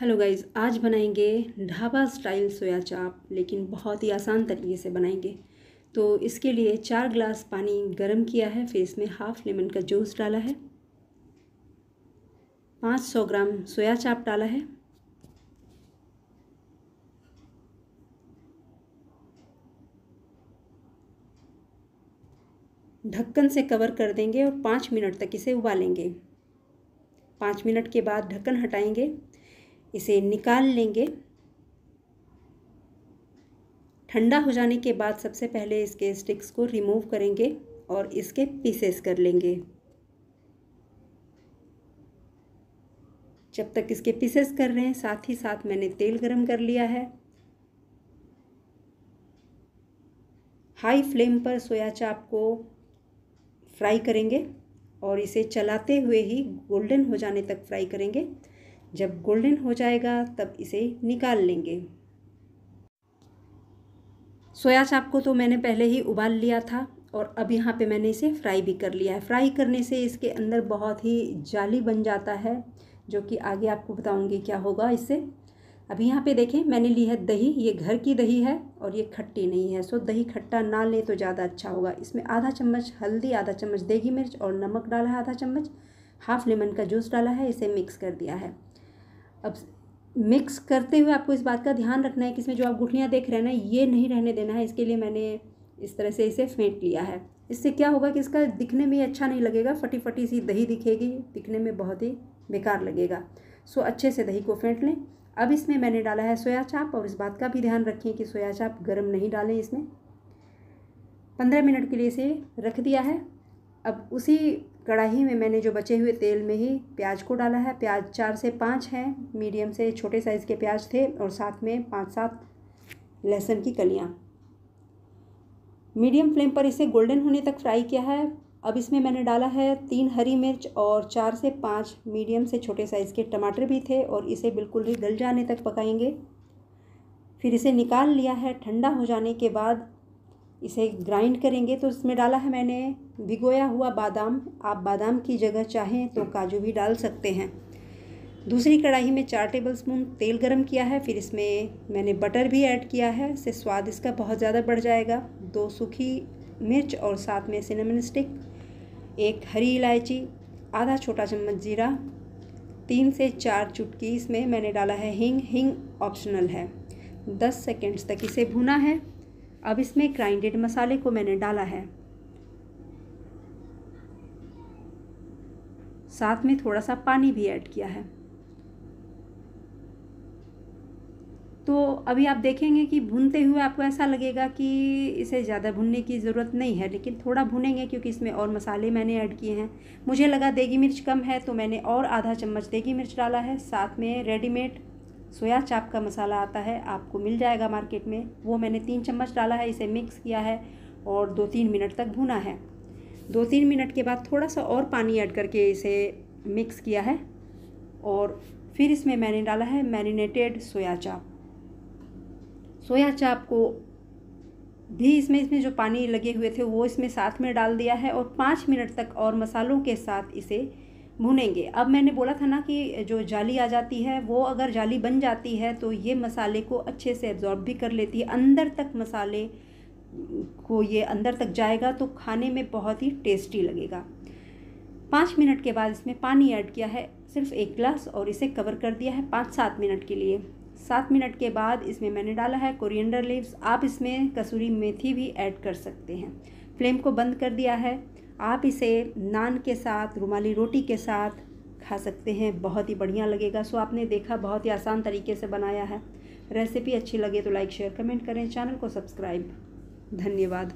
hello guys आज बनाएंगे dhaba style सोया चाप लेकिन बहुत ही आसान तरीके से बनाएंगे तो इसके लिए चार ग्लास पानी गर्म किया है फिर इसमें हाफ़ लेमन का जूस डाला है पाँच सौ ग्राम सोया चाप डाला है ढक्कन से कवर कर देंगे और पाँच मिनट तक इसे उबालेंगे पाँच मिनट के बाद ढक्कन हटाएंगे इसे निकाल लेंगे ठंडा हो जाने के बाद सबसे पहले इसके स्टिक्स को रिमूव करेंगे और इसके पीसेस कर लेंगे जब तक इसके पीसेस कर रहे हैं साथ ही साथ मैंने तेल गरम कर लिया है हाई फ्लेम पर सोया चाप को फ्राई करेंगे और इसे चलाते हुए ही गोल्डन हो जाने तक फ्राई करेंगे जब गोल्डन हो जाएगा तब इसे निकाल लेंगे सोया चाप को तो मैंने पहले ही उबाल लिया था और अब यहाँ पे मैंने इसे फ्राई भी कर लिया है फ्राई करने से इसके अंदर बहुत ही जाली बन जाता है जो कि आगे आपको बताऊँगी क्या होगा इससे अभी यहाँ पे देखें मैंने ली है दही ये घर की दही है और ये खट्टी नहीं है सो दही खट्टा ना लें तो ज़्यादा अच्छा होगा इसमें आधा चम्मच हल्दी आधा चम्मच देगी मिर्च और नमक डाला है आधा चम्मच हाफ लेमन का जूस डाला है इसे मिक्स कर दिया है अब मिक्स करते हुए आपको इस बात का ध्यान रखना है कि इसमें जो आप गुठलियाँ देख रहे हैं ना ये नहीं रहने देना है इसके लिए मैंने इस तरह से इसे फेंट लिया है इससे क्या होगा कि इसका दिखने में अच्छा नहीं लगेगा फटी फटी सी दही दिखेगी दिखने में बहुत ही बेकार लगेगा सो अच्छे से दही को फेंट लें अब इसमें मैंने डाला है सोया चाप और इस बात का भी ध्यान रखें कि सोया चाप गर्म नहीं डालें इसमें पंद्रह मिनट के लिए इसे रख दिया है अब उसी कढ़ाई में मैंने जो बचे हुए तेल में ही प्याज को डाला है प्याज चार से पाँच हैं मीडियम से छोटे साइज़ के प्याज थे और साथ में पाँच सात लहसुन की कलियाँ मीडियम फ्लेम पर इसे गोल्डन होने तक फ्राई किया है अब इसमें मैंने डाला है तीन हरी मिर्च और चार से पाँच मीडियम से छोटे साइज़ के टमाटर भी थे और इसे बिल्कुल ही गल जाने तक पकाएंगे फिर इसे निकाल लिया है ठंडा हो जाने के बाद इसे ग्राइंड करेंगे तो इसमें डाला है मैंने भिगोया हुआ बादाम आप बादाम की जगह चाहें तो काजू भी डाल सकते हैं दूसरी कढ़ाई में चार टेबल स्पून तेल गरम किया है फिर इसमें मैंने बटर भी ऐड किया है इससे स्वाद इसका बहुत ज़्यादा बढ़ जाएगा दो सूखी मिर्च और साथ में सिनेमन स्टिक एक हरी इलायची आधा छोटा चम्मच जीरा तीन से चार चुटकी इसमें मैंने डाला है हिंग हिंग ऑप्शनल है दस सेकेंड्स तक इसे भुना है अब इसमें ग्राइंडेड मसाले को मैंने डाला है साथ में थोड़ा सा पानी भी ऐड किया है तो अभी आप देखेंगे कि भूनते हुए आपको ऐसा लगेगा कि इसे ज़्यादा भूनने की ज़रूरत नहीं है लेकिन थोड़ा भूनेंगे क्योंकि इसमें और मसाले मैंने ऐड किए हैं मुझे लगा देगी मिर्च कम है तो मैंने और आधा चम्मच देगी मिर्च डाला है साथ में रेडीमेड सोया चाप का मसाला आता है आपको मिल जाएगा मार्केट में वो मैंने तीन चम्मच डाला है इसे मिक्स किया है और दो तीन मिनट तक भुना है दो तीन मिनट के बाद थोड़ा सा और पानी ऐड करके इसे मिक्स किया है और फिर इसमें मैंने डाला है मैरिनेटेड सोया चाप सोया चाप को भी इसमें इसमें जो पानी लगे हुए थे वो इसमें साथ में डाल दिया है और पाँच मिनट तक और मसालों के साथ इसे भुनेंगे अब मैंने बोला था ना कि जो जाली आ जाती है वो अगर जाली बन जाती है तो ये मसाले को अच्छे से एब्जॉर्ब भी कर लेती है अंदर तक मसाले को ये अंदर तक जाएगा तो खाने में बहुत ही टेस्टी लगेगा पाँच मिनट के बाद इसमें पानी ऐड किया है सिर्फ एक गिलास और इसे कवर कर दिया है पाँच सात मिनट के लिए सात मिनट के बाद इसमें मैंने डाला है कोरिएंडर लीव्स आप इसमें कसूरी मेथी भी ऐड कर सकते हैं फ्लेम को बंद कर दिया है आप इसे नान के साथ रुमाली रोटी के साथ खा सकते हैं बहुत ही बढ़िया लगेगा सो आपने देखा बहुत ही आसान तरीके से बनाया है रेसिपी अच्छी लगे तो लाइक शेयर कमेंट करें चैनल को सब्सक्राइब धन्यवाद